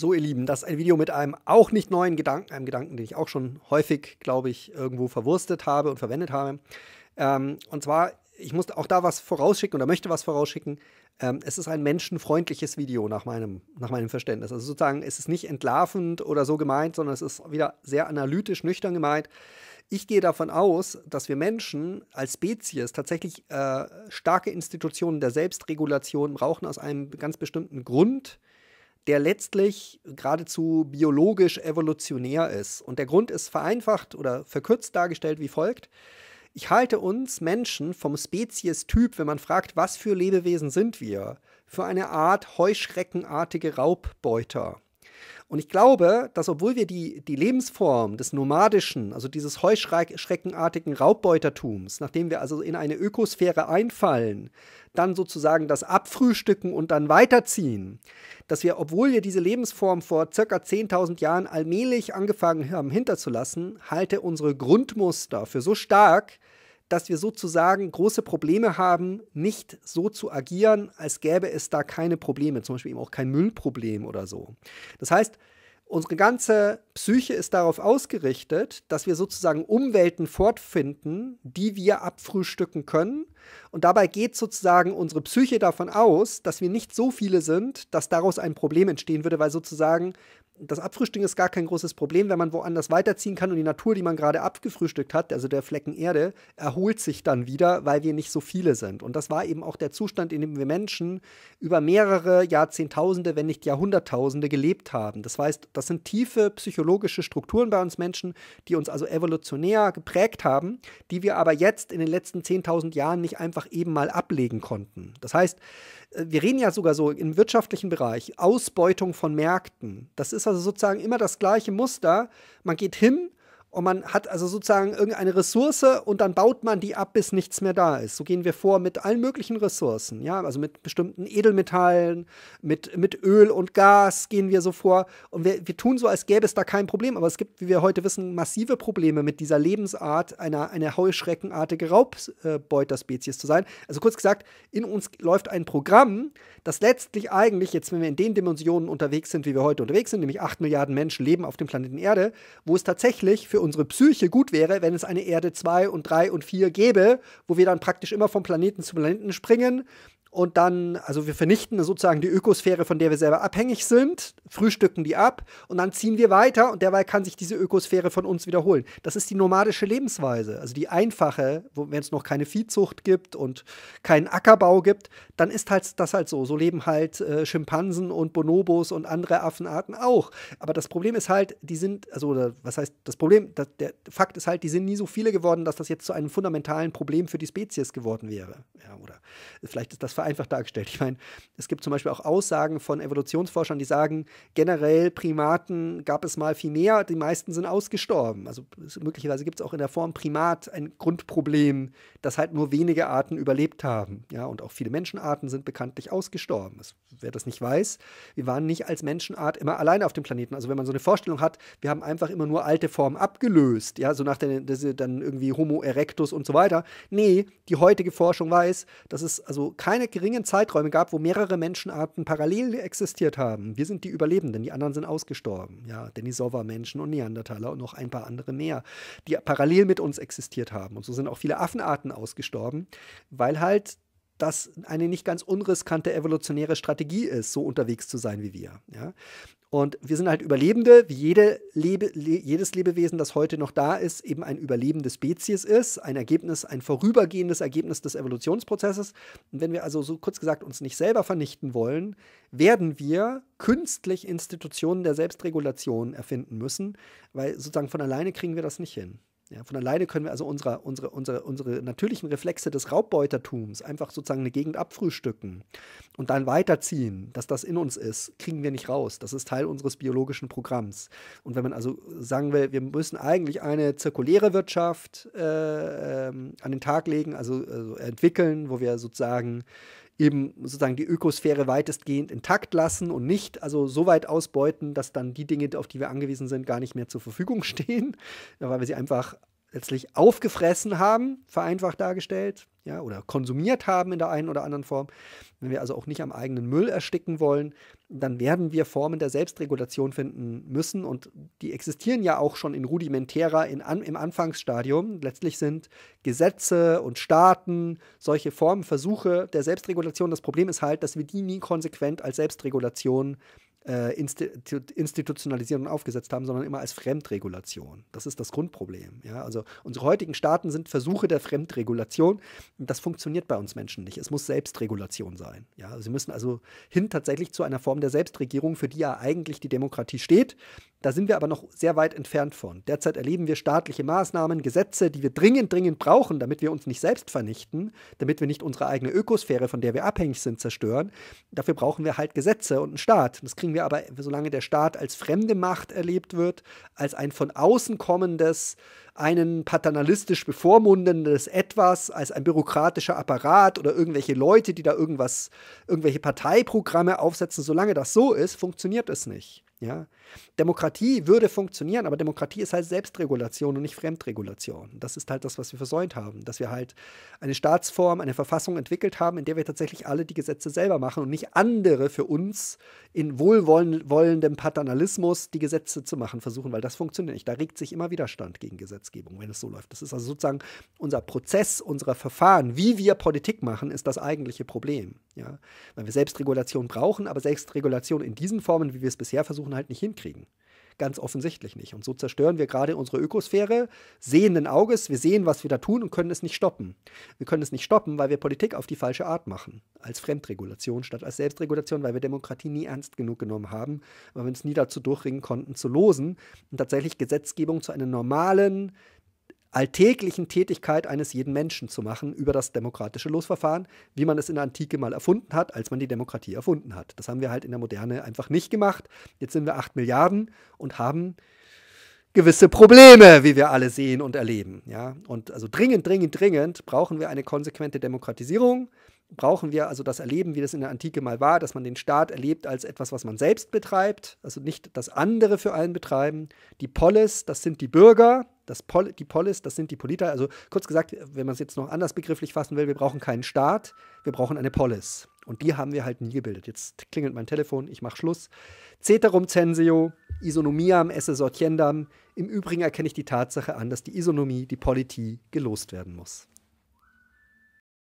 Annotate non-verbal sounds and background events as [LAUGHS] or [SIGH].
So, ihr Lieben, das ist ein Video mit einem auch nicht neuen Gedanken, einem Gedanken, den ich auch schon häufig, glaube ich, irgendwo verwurstet habe und verwendet habe. Ähm, und zwar, ich muss auch da was vorausschicken oder möchte was vorausschicken. Ähm, es ist ein menschenfreundliches Video nach meinem, nach meinem Verständnis. Also sozusagen, es ist nicht entlarvend oder so gemeint, sondern es ist wieder sehr analytisch, nüchtern gemeint. Ich gehe davon aus, dass wir Menschen als Spezies tatsächlich äh, starke Institutionen der Selbstregulation brauchen aus einem ganz bestimmten Grund der letztlich geradezu biologisch evolutionär ist. Und der Grund ist vereinfacht oder verkürzt dargestellt wie folgt. Ich halte uns Menschen vom Spezies-Typ, wenn man fragt, was für Lebewesen sind wir, für eine Art heuschreckenartige Raubbeuter. Und ich glaube, dass obwohl wir die, die Lebensform des nomadischen, also dieses heuschreckenartigen Raubbeutertums, nachdem wir also in eine Ökosphäre einfallen, dann sozusagen das abfrühstücken und dann weiterziehen, dass wir, obwohl wir diese Lebensform vor circa 10.000 Jahren allmählich angefangen haben hinterzulassen, halte unsere Grundmuster für so stark, dass wir sozusagen große Probleme haben, nicht so zu agieren, als gäbe es da keine Probleme, zum Beispiel eben auch kein Müllproblem oder so. Das heißt, unsere ganze Psyche ist darauf ausgerichtet, dass wir sozusagen Umwelten fortfinden, die wir abfrühstücken können. Und dabei geht sozusagen unsere Psyche davon aus, dass wir nicht so viele sind, dass daraus ein Problem entstehen würde, weil sozusagen das Abfrühstücken ist gar kein großes Problem, wenn man woanders weiterziehen kann und die Natur, die man gerade abgefrühstückt hat, also der Flecken Erde, erholt sich dann wieder, weil wir nicht so viele sind. Und das war eben auch der Zustand, in dem wir Menschen über mehrere Jahrzehntausende, wenn nicht Jahrhunderttausende gelebt haben. Das heißt, das sind tiefe psychologische Strukturen bei uns Menschen, die uns also evolutionär geprägt haben, die wir aber jetzt in den letzten 10.000 Jahren nicht einfach eben mal ablegen konnten. Das heißt, äh, wir reden ja sogar so im wirtschaftlichen Bereich, Ausbeutung von Märkten, das ist also sozusagen immer das gleiche Muster. Man geht hin, und man hat also sozusagen irgendeine Ressource und dann baut man die ab, bis nichts mehr da ist. So gehen wir vor mit allen möglichen Ressourcen, ja, also mit bestimmten Edelmetallen, mit, mit Öl und Gas gehen wir so vor und wir, wir tun so, als gäbe es da kein Problem, aber es gibt, wie wir heute wissen, massive Probleme mit dieser Lebensart, einer, einer heuschreckenartige Raubbeuterspezies zu sein. Also kurz gesagt, in uns läuft ein Programm, das letztlich eigentlich, jetzt wenn wir in den Dimensionen unterwegs sind, wie wir heute unterwegs sind, nämlich acht Milliarden Menschen leben auf dem Planeten Erde, wo es tatsächlich für für unsere Psyche gut wäre, wenn es eine Erde 2 und 3 und 4 gäbe, wo wir dann praktisch immer vom Planeten zu Planeten springen, und dann, also wir vernichten sozusagen die Ökosphäre, von der wir selber abhängig sind, frühstücken die ab und dann ziehen wir weiter und derweil kann sich diese Ökosphäre von uns wiederholen. Das ist die nomadische Lebensweise, also die einfache, wenn es noch keine Viehzucht gibt und keinen Ackerbau gibt, dann ist halt das halt so. So leben halt äh, Schimpansen und Bonobos und andere Affenarten auch. Aber das Problem ist halt, die sind, also was heißt das Problem, das, der Fakt ist halt, die sind nie so viele geworden, dass das jetzt zu einem fundamentalen Problem für die Spezies geworden wäre. Ja, oder vielleicht ist das vereinfacht dargestellt. Ich meine, es gibt zum Beispiel auch Aussagen von Evolutionsforschern, die sagen, generell Primaten gab es mal viel mehr, die meisten sind ausgestorben. Also möglicherweise gibt es auch in der Form Primat ein Grundproblem, dass halt nur wenige Arten überlebt haben. Ja, und auch viele Menschenarten sind bekanntlich ausgestorben. Das, wer das nicht weiß, wir waren nicht als Menschenart immer alleine auf dem Planeten. Also wenn man so eine Vorstellung hat, wir haben einfach immer nur alte Formen abgelöst, ja, so nach der, dann irgendwie Homo erectus und so weiter. Nee, die heutige Forschung weiß, dass es also keine sehr geringen Zeiträume gab, wo mehrere Menschenarten parallel existiert haben. Wir sind die Überlebenden, die anderen sind ausgestorben. Ja, Denisova-Menschen und Neandertaler und noch ein paar andere mehr, die parallel mit uns existiert haben. Und so sind auch viele Affenarten ausgestorben, weil halt das eine nicht ganz unriskante evolutionäre Strategie ist, so unterwegs zu sein wie wir. Ja? Und wir sind halt Überlebende, wie jede Lebe, le jedes Lebewesen, das heute noch da ist, eben ein überlebende Spezies ist, ein Ergebnis, ein vorübergehendes Ergebnis des Evolutionsprozesses. Und wenn wir also so kurz gesagt uns nicht selber vernichten wollen, werden wir künstlich Institutionen der Selbstregulation erfinden müssen, weil sozusagen von alleine kriegen wir das nicht hin. Ja, von alleine können wir also unsere, unsere, unsere, unsere natürlichen Reflexe des Raubbeutertums einfach sozusagen eine Gegend abfrühstücken und dann weiterziehen, dass das in uns ist, kriegen wir nicht raus. Das ist Teil unseres biologischen Programms. Und wenn man also sagen will, wir müssen eigentlich eine zirkuläre Wirtschaft äh, ähm, an den Tag legen, also, also entwickeln, wo wir sozusagen eben sozusagen die Ökosphäre weitestgehend intakt lassen und nicht also so weit ausbeuten, dass dann die Dinge, auf die wir angewiesen sind, gar nicht mehr zur Verfügung [LAUGHS] stehen, weil wir sie einfach letztlich aufgefressen haben, vereinfacht dargestellt, ja, oder konsumiert haben in der einen oder anderen Form. Wenn wir also auch nicht am eigenen Müll ersticken wollen, dann werden wir Formen der Selbstregulation finden müssen und die existieren ja auch schon in rudimentärer, in, an, im Anfangsstadium. Letztlich sind Gesetze und Staaten solche Formen, Versuche der Selbstregulation. Das Problem ist halt, dass wir die nie konsequent als Selbstregulation äh, Institu institutionalisiert und aufgesetzt haben, sondern immer als Fremdregulation. Das ist das Grundproblem. Ja? Also unsere heutigen Staaten sind Versuche der Fremdregulation. Das funktioniert bei uns Menschen nicht. Es muss Selbstregulation sein. Ja? Sie müssen also hin tatsächlich zu einer Form der Selbstregierung, für die ja eigentlich die Demokratie steht. Da sind wir aber noch sehr weit entfernt von. Derzeit erleben wir staatliche Maßnahmen, Gesetze, die wir dringend, dringend brauchen, damit wir uns nicht selbst vernichten, damit wir nicht unsere eigene Ökosphäre, von der wir abhängig sind, zerstören. Dafür brauchen wir halt Gesetze und einen Staat. Das kriegen wir aber, solange der Staat als fremde Macht erlebt wird, als ein von außen kommendes, einen paternalistisch bevormundendes Etwas, als ein bürokratischer Apparat oder irgendwelche Leute, die da irgendwas, irgendwelche Parteiprogramme aufsetzen, solange das so ist, funktioniert es nicht. Ja? Demokratie würde funktionieren, aber Demokratie ist halt Selbstregulation und nicht Fremdregulation. Das ist halt das, was wir versäumt haben, dass wir halt eine Staatsform, eine Verfassung entwickelt haben, in der wir tatsächlich alle die Gesetze selber machen und nicht andere für uns in wohlwollendem Paternalismus die Gesetze zu machen versuchen, weil das funktioniert nicht. Da regt sich immer Widerstand gegen Gesetzgebung, wenn es so läuft. Das ist also sozusagen unser Prozess, unser Verfahren, wie wir Politik machen, ist das eigentliche Problem. Ja? Weil wir Selbstregulation brauchen, aber Selbstregulation in diesen Formen, wie wir es bisher versuchen, Versuchen halt nicht hinkriegen. Ganz offensichtlich nicht. Und so zerstören wir gerade unsere Ökosphäre sehenden Auges. Wir sehen, was wir da tun und können es nicht stoppen. Wir können es nicht stoppen, weil wir Politik auf die falsche Art machen. Als Fremdregulation statt als Selbstregulation, weil wir Demokratie nie ernst genug genommen haben, weil wir uns nie dazu durchringen konnten, zu losen und tatsächlich Gesetzgebung zu einem normalen, alltäglichen Tätigkeit eines jeden Menschen zu machen über das demokratische Losverfahren, wie man es in der Antike mal erfunden hat, als man die Demokratie erfunden hat. Das haben wir halt in der Moderne einfach nicht gemacht. Jetzt sind wir 8 Milliarden und haben gewisse Probleme, wie wir alle sehen und erleben. Ja? Und also dringend, dringend, dringend brauchen wir eine konsequente Demokratisierung. Brauchen wir also das Erleben, wie das in der Antike mal war, dass man den Staat erlebt als etwas, was man selbst betreibt, also nicht das andere für einen betreiben. Die Polis, das sind die Bürger, das Pol die Polis, das sind die Politer. Also kurz gesagt, wenn man es jetzt noch anders begrifflich fassen will, wir brauchen keinen Staat, wir brauchen eine Polis. Und die haben wir halt nie gebildet. Jetzt klingelt mein Telefon, ich mache Schluss. Ceterum censeo, isonomiam esse sortiendam. Im Übrigen erkenne ich die Tatsache an, dass die Isonomie, die Politie gelost werden muss.